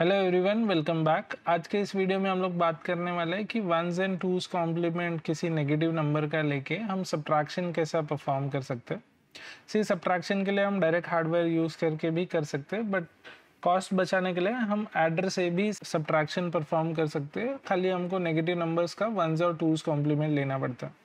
hello everyone welcome back आज के इस वीडियो में हम लोग बात करने वाले हैं कि वंस एंड टूज कॉम्प्लीमेंट किसी नेगेटिव नंबर का लेके हम सब्ट्रैक्शन कैसा परफॉर्म कर सकते हैं सी सब्ट्रैक्शन के लिए हम डायरेक्ट हार्डवेयर यूज़ करके भी कर सकते हैं बट कॉस्ट बचाने के लिए हम एडर से भी सब्ट्रैक्शन परफॉर्म कर सकते हैं खाली हमको नेगेटिव नंबर्स का वंस और टूज कॉम्प्लीमेंट लेना पड़ता है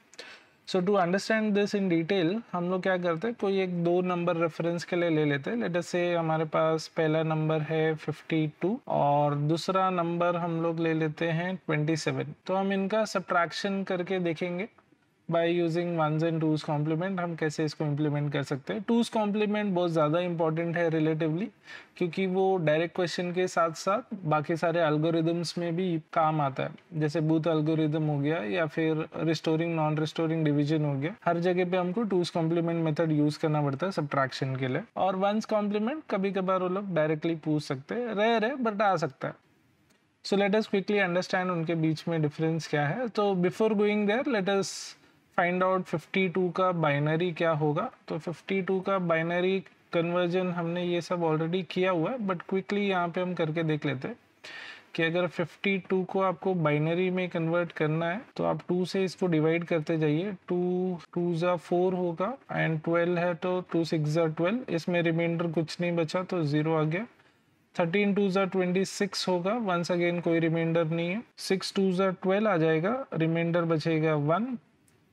so to understand this in detail हम लोग क्या करते हैं कोई एक दो नंबर रेफरेंस के लिए ले लेते हैं लेटर से हमारे पास पहला नंबर है 52 और दूसरा नंबर हम लोग ले लेते हैं 27 तो हम इनका सब्ट्रैक्शन करके देखेंगे by using one's and two's complement हम कैसे इसको इम्प्लीमेंट कर सकते हैं टूज कॉम्प्लीमेंट बहुत ज़्यादा इंपॉर्टेंट है रिलेटिवली क्योंकि वो डायरेक्ट क्वेश्चन के साथ साथ बाकी सारे अल्गोरिदम्स में भी काम आता है जैसे बूथ अल्गोरिदम हो गया या फिर रिस्टोरिंग नॉन रिस्टोरिंग डिविजन हो गया हर जगह पे हमको टूज कॉम्प्लीमेंट मेथड यूज करना पड़ता है सब्ट्रैक्शन के लिए और वंस कॉम्प्लीमेंट कभी कभार वो लोग डायरेक्टली पूछ सकते हैं रेयर है बट आ सकता है सो लेटस क्विकली अंडरस्टैंड उनके बीच में डिफरेंस क्या है तो before going there let find out 52 का बाइनरी क्या होगा तो 52 का बाइनरी कन्वर्जन हमने ये सब ऑलरेडी किया हुआ है बट क्विकली यहाँ पे हम करके देख लेते हैं कि अगर 52 को आपको बाइनरी में कन्वर्ट करना है तो आप 2 से इसको डिवाइड करते जाइए 2 टू ज़ा फोर होगा एंड 12 है तो 2 सिक्स ज़ा ट्वेल्व इसमें रिमाइंडर कुछ नहीं बचा तो ज़ीरो आ गया थर्टीन टू ज़ा ट्वेंटी सिक्स होगा वंस अगेन कोई रिमाइंडर नहीं है सिक्स टू ज़ा ट्वेल्व आ जाएगा रिमाइंडर बचेगा वन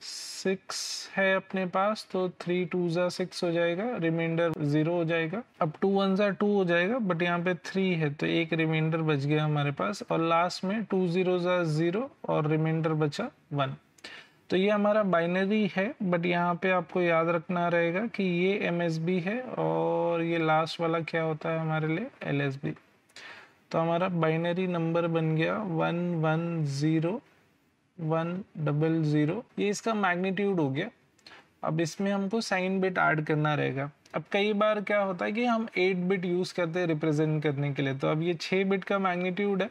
सिक्स है अपने पास तो थ्री टू ज़ा सिक्स हो जाएगा रिमाइंडर ज़ीरो हो जाएगा अब टू वन ज़ा टू हो जाएगा बट यहाँ पे थ्री है तो एक रिमाइंडर बच गया हमारे पास और लास्ट में टू ज़ीरो ज़ा ज़ीरो और रिमाइंडर बचा वन तो ये हमारा बाइनरी है बट यहाँ पे आपको याद रखना रहेगा कि ये एम है और ये लास्ट वाला क्या होता है हमारे लिए एल तो हमारा बाइनरी नंबर बन गया one one zero one double zero ये इसका मैग्नीट्यूड हो गया अब इसमें हमको साइन बिट ऐड करना रहेगा अब कई बार क्या होता है कि हम एट बिट यूज़ करते हैं रिप्रेजेंट करने के लिए तो अब ये छः बिट का मैग्नीट्यूड है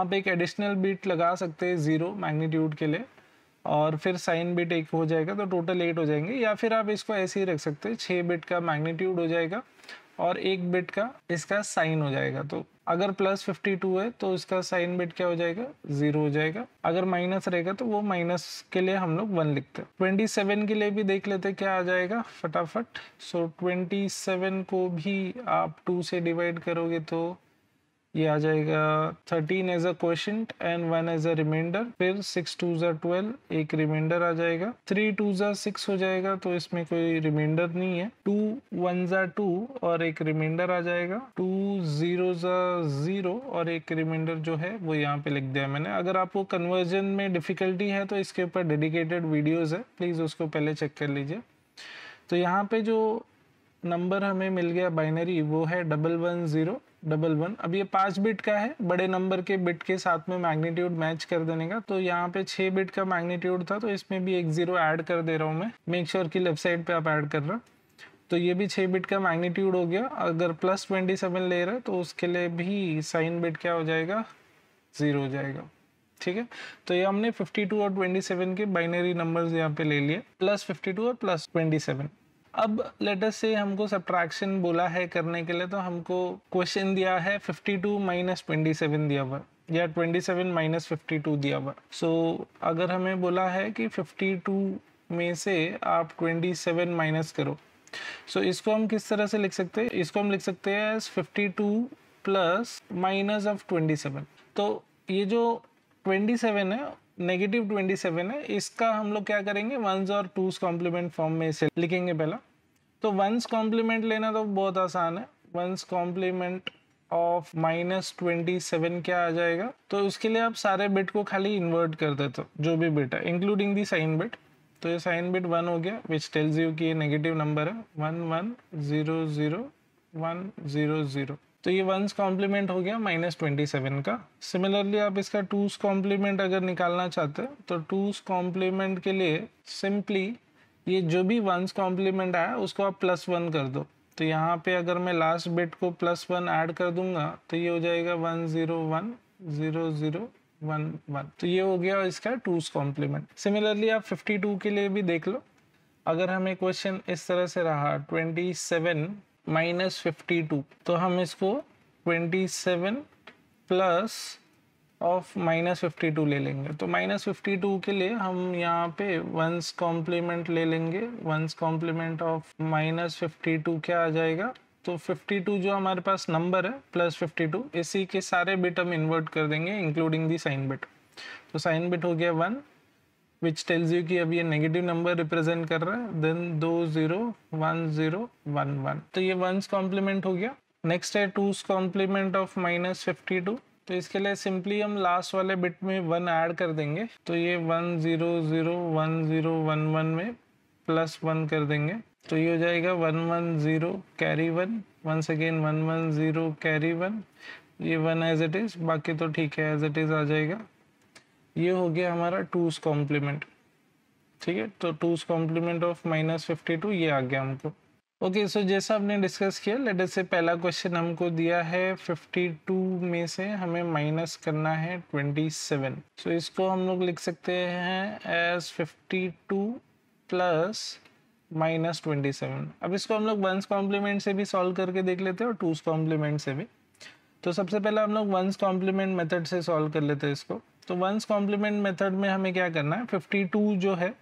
आप एक एडिशनल बिट लगा सकते हैं ज़ीरो मैग्नीट्यूड के लिए और फिर साइन बिट एक हो जाएगा तो टोटल एट हो जाएंगे या फिर आप इसको ऐसे ही रख सकते हैं छः बिट का मैग्नीट्यूड हो जाएगा और एक बिट का इसका साइन हो जाएगा तो अगर प्लस फिफ्टी टू है तो इसका साइन बिट क्या हो जाएगा जीरो हो जाएगा अगर माइनस रहेगा तो वो माइनस के लिए हम लोग वन लिखते हैं ट्वेंटी सेवन के लिए भी देख लेते क्या आ जाएगा फटाफट सो ट्वेंटी सेवन को भी आप टू से डिवाइड करोगे तो ये आ जाएगा thirteen as a question and one as a remainder फिर सिक्स टू जर ट्वेल्व एक रिमाइंडर आ जाएगा थ्री टू जर सिक्स हो जाएगा तो इसमें कोई रिमाइंडर नहीं है टू वन ज़ा टू और एक रिमाइंडर आ जाएगा टू ज़ीरो जर ज़ीरो और एक रिमाइंडर जो है वो यहाँ पे लिख दिया मैंने अगर आपको कन्वर्जन में डिफ़िकल्टी है तो इसके ऊपर डेडिकेटेड वीडियोज़ है प्लीज़ उसको पहले चेक कर लीजिए तो यहाँ पे जो नंबर हमें मिल गया बाइनरी वो है double one zero double one अब ये पाँच बिट का है बड़े नंबर के बिट के साथ में मैग्नीट्यूड मैच कर देने का तो यहाँ पे छः बिट का मैग्नीट्यूड था तो इसमें भी एक ज़ीरो ऐड कर दे रहा हूँ मैं मेक श्योर sure कि लेफ्ट साइड पे आप ऐड कर रहा तो ये भी छः बिट का मैग्नीट्यूड हो गया अगर प्लस ट्वेंटी सेवन ले रहा है तो उसके लिए भी साइन बिट क्या हो जाएगा ज़ीरो हो जाएगा ठीक है तो ये हमने टू और सेवन के बाइनरी नंबर यहाँ पे ले लिए प्लस टू और प्लस सेवन अब लेटर से हमको सब्ट्रैक्शन बोला है करने के लिए तो हमको क्वेश्चन दिया है 52 माइनस ट्वेंटी दिया हुआ या 27 माइनस फिफ्टी दिया हुआ सो so, अगर हमें बोला है कि 52 में से आप 27 माइनस करो सो so, इसको हम किस तरह से लिख सकते हैं इसको हम लिख सकते हैं fifty two plus minus of twenty seven तो ये जो ट्वेंटी सेवन है नेगेटिव ट्वेंटी सेवन है इसका हम लोग क्या करेंगे वंस और टूज कॉम्प्लीमेंट फॉर्म में से लिखेंगे पहला तो वंस कॉम्प्लीमेंट लेना तो बहुत आसान है one's complement of minus twenty seven क्या आ जाएगा तो उसके लिए आप सारे बिट को खाली इन्वर्ट कर देते हो जो भी बिट है इंक्लूडिंग दी साइन बिट तो ये साइन बिट वन हो गया विच टेल्स यू कि ये नेगेटिव नंबर है one one zero zero one zero zero तो ये वंस कॉम्प्लीमेंट हो गया माइनस ट्वेंटी सेवन का सिमिलरली आप इसका टूस कॉम्प्लीमेंट अगर निकालना चाहते हो तो टूस कॉम्प्लीमेंट के लिए सिंपली ये जो भी वंस कॉम्प्लीमेंट आया उसको आप प्लस वन कर दो तो यहाँ पे अगर मैं लास्ट बिट को प्लस वन ऐड कर दूंगा तो ये हो जाएगा one zero one zero zero one one तो ये हो गया इसका टूज कॉम्प्लीमेंट सिमिलरली आप फिफ्टी टू के लिए भी देख लो अगर हमें क्वेश्चन इस तरह से रहा twenty seven minus fifty two तो हम इसको twenty seven plus of minus fifty two ले लेंगे तो माइनस फिफ्टी टू के लिए हम यहाँ पे वंस कॉम्प्लीमेंट ले लेंगे one's complement of minus fifty two क्या आ जाएगा तो फिफ्टी टू जो हमारे पास नंबर है प्लस फिफ्टी टू इसी के सारे बिट हम इन्वर्ट कर देंगे इंक्लूडिंग दी साइन बिट तो साइन बिट हो गया वन विच टेल्स यू कि अब ये नेगेटिव नंबर रिप्रेजेंट कर रहा है देन दो zero one zero one one तो ये वंस कॉम्प्लीमेंट हो गया नेक्स्ट है two's complement of minus fifty two तो इसके लिए सिंपली हम लास्ट वाले बिट में वन ऐड कर देंगे तो ये one zero zero one zero one one में प्लस वन कर देंगे तो ये हो जाएगा one one zero carry one once again one one zero carry one ये वन एज इट इज़ बाकी तो ठीक है एज इट इज़ आ जाएगा ये हो गया हमारा टूज़ कॉम्प्लीमेंट ठीक है तो two's complement of minus fifty two ये आ गया हमको ओके सो जैसा आपने डिस्कस किया लेटर से पहला क्वेश्चन हमको दिया है 52 में से हमें माइनस करना है 27 सो so इसको हम लोग लिख सकते हैं एज 52 प्लस माइनस 27 अब इसको हम लोग वंस कॉम्प्लीमेंट से भी सॉल्व करके देख लेते हैं और टूज कॉम्प्लीमेंट से भी तो सबसे पहले हम लोग वंस कॉम्प्लीमेंट मेथड से सॉल्व कर लेते हैं इसको तो वंस कॉम्प्लीमेंट मेथड में हमें क्या करना है 52 जो है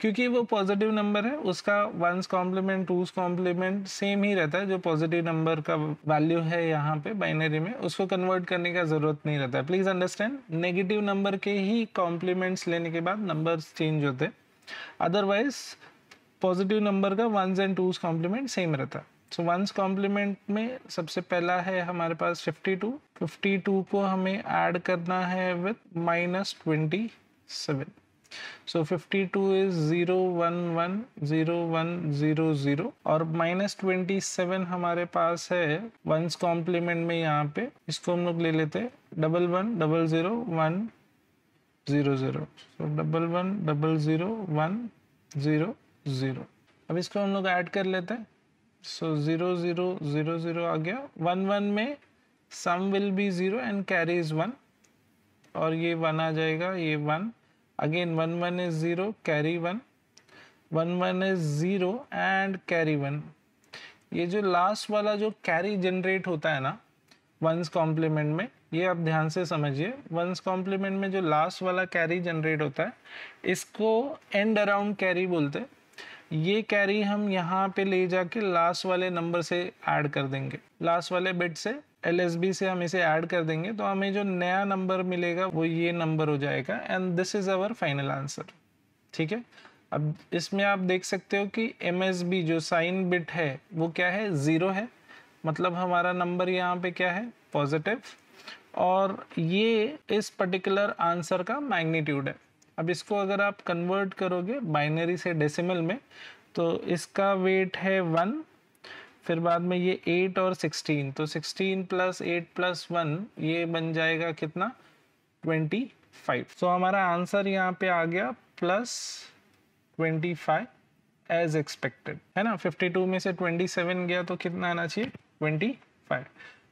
क्योंकि वो पॉजिटिव नंबर है उसका one's complement two's complement same ही रहता है जो पॉजिटिव नंबर का वैल्यू है यहाँ पे बाइनरी में उसको कन्वर्ट करने का ज़रूरत नहीं रहता है प्लीज़ अंडरस्टैंड नेगेटिव नंबर के ही कॉम्प्लीमेंट्स लेने के बाद नंबर चेंज होते हैं अदरवाइज पॉजिटिव नंबर का one's and two's complement same रहता है सो वंस कॉम्प्लीमेंट में सबसे पहला है हमारे पास फिफ्टी टू को हमें ऐड करना है with minus twenty seven So 52 is 0, 1, 1, 0, 1, 0, 0 और माइनस ट्वेंटी सेवन हमारे पास है वंस कॉम्प्लीमेंट में यहाँ पे इसको हम लोग ले लेते हैं double one double zero one zero zero so double one double zero one zero zero अब इसको हम लोग ऐड कर लेते हैं so zero zero zero zero आ गया वन वन में sum will be zero and carry is one और ये वन आ जाएगा ये one again 1 1 is 0 carry 1 1 1 is 0 and carry 1 ये जो लास्ट वाला जो कैरी जनरेट होता है ना वंस कॉम्प्लीमेंट में ये आप ध्यान से समझिए वंस कॉम्प्लीमेंट में जो लास्ट वाला कैरी जनरेट होता है इसको एंड अराउंड कैरी बोलते हैं ये कैरी हम यहाँ पे ले जाके लास्ट वाले नंबर से ऐड कर देंगे लास्ट वाले बिट से एल से हम इसे ऐड कर देंगे तो हमें जो नया नंबर मिलेगा वो ये नंबर हो जाएगा and this is our final answer ठीक है अब इसमें आप देख सकते हो कि एम जो साइन बिट है वो क्या है ज़ीरो है मतलब हमारा नंबर यहाँ पे क्या है पॉजिटिव और ये इस पर्टिकुलर आंसर का मैग्नीट्यूड है अब इसको अगर आप कन्वर्ट करोगे बाइनरी से डेसिमल में तो इसका वेट है वन फिर बाद में ये एट और सिक्सटीन तो sixteen plus eight plus one ये बन जाएगा कितना ट्वेंटी फाइव सो हमारा आंसर यहाँ पे आ गया plus twenty five as expected है ना फिफ्टी टू में से ट्वेंटी सेवन गया तो कितना आना चाहिए ट्वेंटी फाइव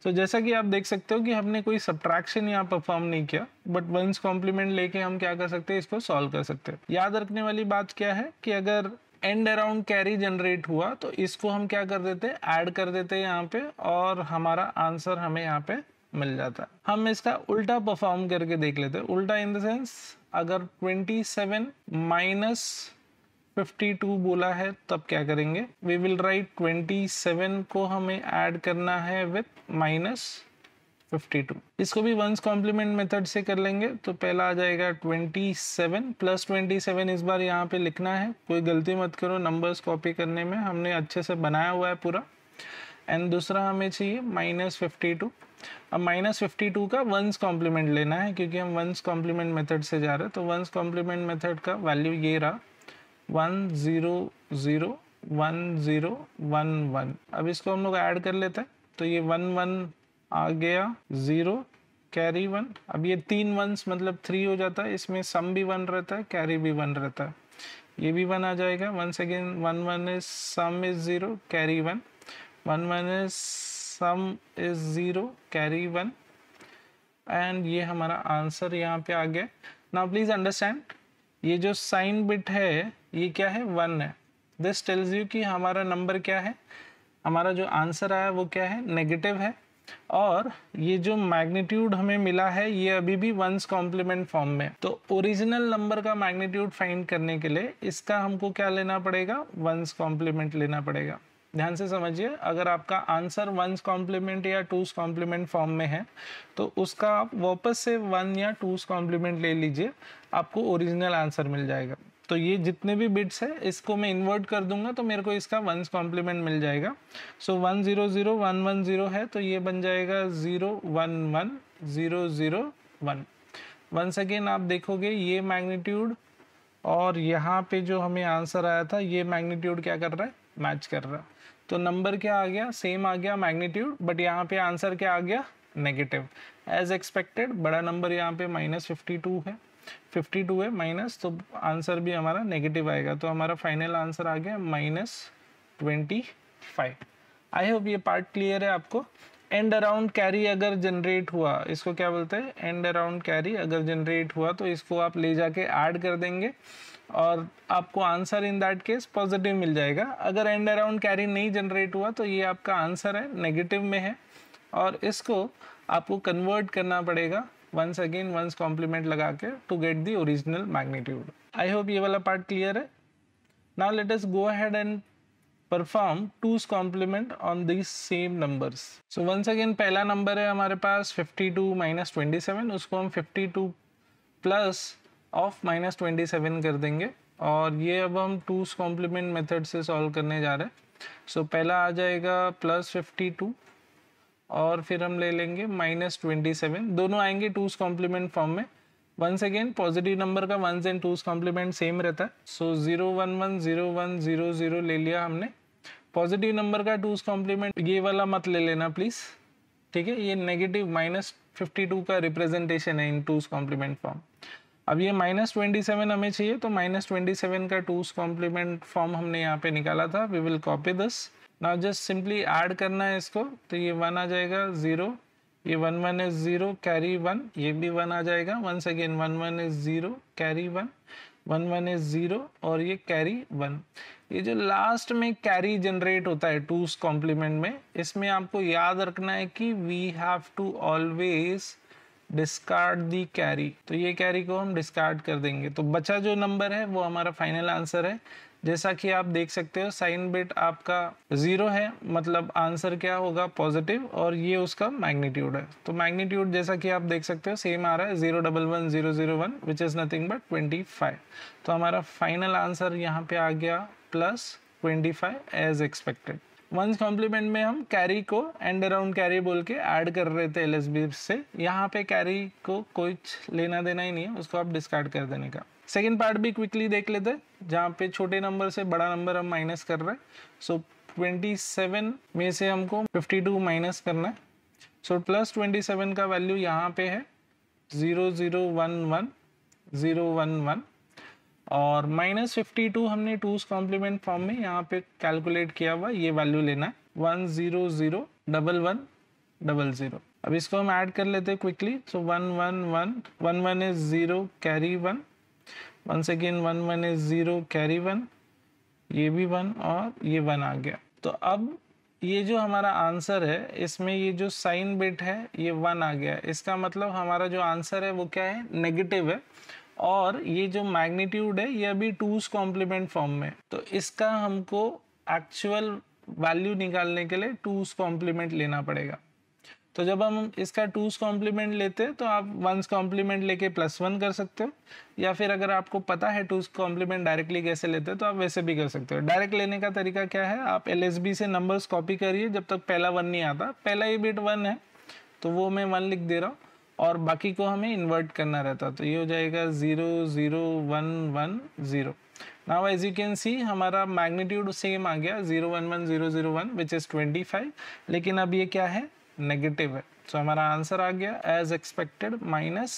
तो जैसा कि आप देख सकते हो कि हमने कोई सब्ट्रैक्शन यहाँ परफॉर्म नहीं किया बट वंस कॉम्प्लीमेंट लेके हम क्या कर सकते हैं इसको सॉल्व कर सकते हैं याद रखने वाली बात क्या है कि अगर एंड अराउंड कैरी जनरेट हुआ तो इसको हम क्या कर देते ऐड कर देते यहाँ पे और हमारा आंसर हमें यहाँ पे मिल जाता हम इसका उल्टा परफॉर्म करके देख लेते हैं उल्टा इन द सेंस अगर 27 सेवन माइनस फिफ्टी बोला है तब क्या करेंगे वी विल राइट 27 को हमें ऐड करना है विथ माइनस 52 इसको भी वंस कॉम्प्लीमेंट मेथड से कर लेंगे तो पहला आ जाएगा 27 प्लस 27 इस बार यहाँ पे लिखना है कोई गलती मत करो नंबर्स कॉपी करने में हमने अच्छे से बनाया हुआ है पूरा एंड दूसरा हमें चाहिए माइनस फिफ्टी टू अब माइनस फिफ्टी टू का वंस कॉम्प्लीमेंट लेना है क्योंकि हम वंस कॉम्प्लीमेंट मेथड से जा रहे हैं तो वंस कॉम्प्लीमेंट मेथड का वैल्यू ये रहा one zero zero one zero one one अब इसको हम लोग ऐड कर लेते हैं तो ये वन वन आ गया ज़ीरो कैरी वन अब ये तीन वंस मतलब थ्री हो जाता है इसमें सम भी वन रहता है कैरी भी वन रहता है ये भी वन आ जाएगा one second one one is sum is zero carry one one one is sum is zero carry one and ये हमारा आंसर यहाँ पे आ गया नाउ प्लीज़ अंडरस्टैंड ये जो साइन बिट है ये क्या है वन है दिस टेल्स यू कि हमारा नंबर क्या है हमारा जो आंसर आया वो क्या है नेगेटिव है और ये जो मैग्नीट्यूड हमें मिला है ये अभी भी वंस कॉम्प्लीमेंट फॉर्म में तो ओरिजिनल नंबर का मैग्नीट्यूड फाइंड करने के लिए इसका हमको क्या लेना पड़ेगा वंस कॉम्प्लीमेंट लेना पड़ेगा ध्यान से समझिए अगर आपका आंसर वंस कॉम्प्लीमेंट या टूस कॉम्प्लीमेंट फॉर्म में है तो उसका आप वापस से वन या टूस कॉम्प्लीमेंट ले लीजिए आपको ओरिजिनल आंसर मिल जाएगा तो ये जितने भी बिट्स है इसको मैं इन्वर्ट कर दूंगा तो मेरे को इसका वंस कॉम्प्लीमेंट मिल जाएगा so one zero zero one one zero है तो ये बन जाएगा zero one one zero zero one once again आप देखोगे ये मैग्नीट्यूड और यहाँ पे जो हमें आंसर आया था ये मैग्नीट्यूड क्या कर रहा है मैच कर रहा तो नंबर क्या आ गया सेम आ गया मैग्नीट्यूड बट यहाँ पे आंसर क्या आ गया नेगेटिव एज एक्सपेक्टेड बड़ा नंबर यहाँ पे माइनस फिफ्टी टू है फिफ्टी टू है माइनस तो आंसर भी हमारा नेगेटिव आएगा तो हमारा फाइनल आंसर आ गया minus twenty five I hope ये पार्ट क्लियर है आपको एंड अराउंड कैरी अगर जनरेट हुआ इसको क्या बोलते हैं एंड अराउंड कैरी अगर जनरेट हुआ तो इसको आप ले जाके ऐड कर देंगे और आपको answer in that case positive मिल जाएगा अगर एंड अराउंड कैरी नहीं जनरेट हुआ तो ये आपका आंसर है नेगेटिव में है और इसको आपको कन्वर्ट करना पड़ेगा वंस अगेन वंस कॉम्प्लीमेंट लगा के to get the original magnitude I hope ये वाला पार्ट क्लियर है now let us go ahead and perform two's complement on this same numbers so once again पहला नंबर है हमारे पास 52 टू माइनस ट्वेंटी उसको हम 52 प्लस ऑफ माइनस ट्वेंटी कर देंगे और ये अब हम टूज कॉम्प्लीमेंट मेथड से सॉल्व करने जा रहे हैं सो so, पहला आ जाएगा प्लस फिफ्टी टू और फिर हम ले लेंगे माइनस ट्वेंटी सेवन दोनों आएंगे टूज कॉम्प्लीमेंट फॉर्म में वंस अगेन पॉजिटिव नंबर का one's and two's complement same रहता है so zero one one zero one zero zero ले लिया हमने पॉजिटिव नंबर का टूज कॉम्प्लीमेंट ये वाला मत ले लेना प्लीज़ ठीक है ये नेगेटिव माइनस फिफ्टी टू का रिप्रेजेंटेशन है इन टूज कॉम्प्लीमेंट फॉर्म अब ये माइनस ट्वेंटी सेवन हमें चाहिए तो माइनस ट्वेंटी सेवन का टूज कॉम्प्लीमेंट फॉर्म हमने यहाँ पे निकाला था we will copy this now just simply add करना है इसको तो ये वन आ जाएगा ज़ीरो ये one one is zero carry one ये भी वन आ जाएगा one second one one is zero carry one one one is zero और ये कैरी वन ये जो लास्ट में कैरी जनरेट होता है टूस कॉम्प्लीमेंट में इसमें आपको याद रखना है कि we have to always discard the carry तो ये कैरी को हम डिस्कार्ड कर देंगे तो बचा जो नंबर है वो हमारा फाइनल आंसर है जैसा कि आप देख सकते हो साइन बिट आपका ज़ीरो है मतलब आंसर क्या होगा पॉजिटिव और ये उसका मैग्नीट्यूड है तो मैग्नीट्यूड जैसा कि आप देख सकते हो सेम आ रहा है zero double one zero zero one which is nothing but twenty five तो हमारा फाइनल आंसर यहाँ पे आ गया plus twenty five as expected one's complement में हम कैरी को एंड अराउंड कैरी बोल के ऐड कर रहे थे एल से यहाँ पे कैरी को कुछ लेना देना ही नहीं है उसको आप डिस्कार्ड कर देने का सेकेंड पार्ट भी क्विकली देख लेते हैं जहाँ पे छोटे नंबर से बड़ा नंबर हम माइनस कर रहे हैं सो ट्वेंटी सेवन में से हमको फिफ्टी टू माइनस करना है सो प्लस ट्वेंटी सेवन का वैल्यू यहाँ पे है zero zero one one zero one one और माइनस फिफ्टी टू हमने टूज कॉम्प्लीमेंट फॉर्म में यहाँ पे कैलकुलेट किया हुआ ये वैल्यू लेना है one zero zero double one double zero अब इसको हम ऐड कर लेते हैं quickly so one one one one one is zero carry one once again one one is zero carry one ये भी वन और ये वन आ गया तो अब ये जो हमारा आंसर है इसमें ये जो साइन बिट है ये वन आ गया इसका मतलब हमारा जो आंसर है वो क्या है नेगेटिव है और ये जो मैग्नीट्यूड है ये अभी टूज कॉम्प्लीमेंट फॉर्म में तो इसका हमको एक्चुअल वैल्यू निकालने के लिए टूज कॉम्प्लीमेंट लेना पड़ेगा तो जब हम इसका टूस कॉम्प्लीमेंट लेते हैं तो आप वंस कॉम्प्लीमेंट लेके प्लस वन कर सकते हो या फिर अगर आपको पता है टूज कॉम्प्लीमेंट डायरेक्टली कैसे लेते हैं तो आप वैसे भी कर सकते हो डायरेक्ट लेने का तरीका क्या है आप एल से नंबर्स कॉपी करिए जब तक पहला वन नहीं आता पहला ही बिट वन है तो वो मैं वन लिख दे रहा हूँ और बाकी को हमें इन्वर्ट करना रहता तो ये हो जाएगा zero zero one one zero now as you can see हमारा मैग्नीट्यूड सेम आ गया zero one one zero zero one which is twenty five लेकिन अब ये क्या है नेगेटिव है सो हमारा आंसर आ गया as expected minus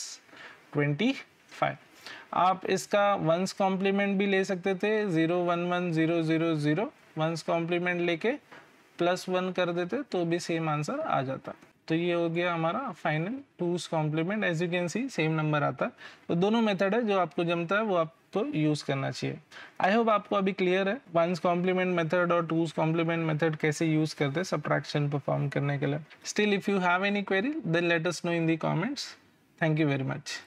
twenty five आप इसका वंस कॉम्प्लीमेंट भी ले सकते थे zero one one zero zero zero one's complement लेके प्लस वन कर देते तो भी सेम आंसर आ जाता तो ये हो गया हमारा final two's complement as you can see same number आता तो दोनों मेथड है जो आपको जमता है वो आप तो यूज़ करना चाहिए आई होप आपको अभी क्लियर है वंस कॉम्प्लीमेंट मेथड और टूज कॉम्प्लीमेंट मेथड कैसे यूज़ करते हैं सब्ट्रैक्शन परफॉर्म करने के लिए still if you have any query then let us know in the comments thank you very much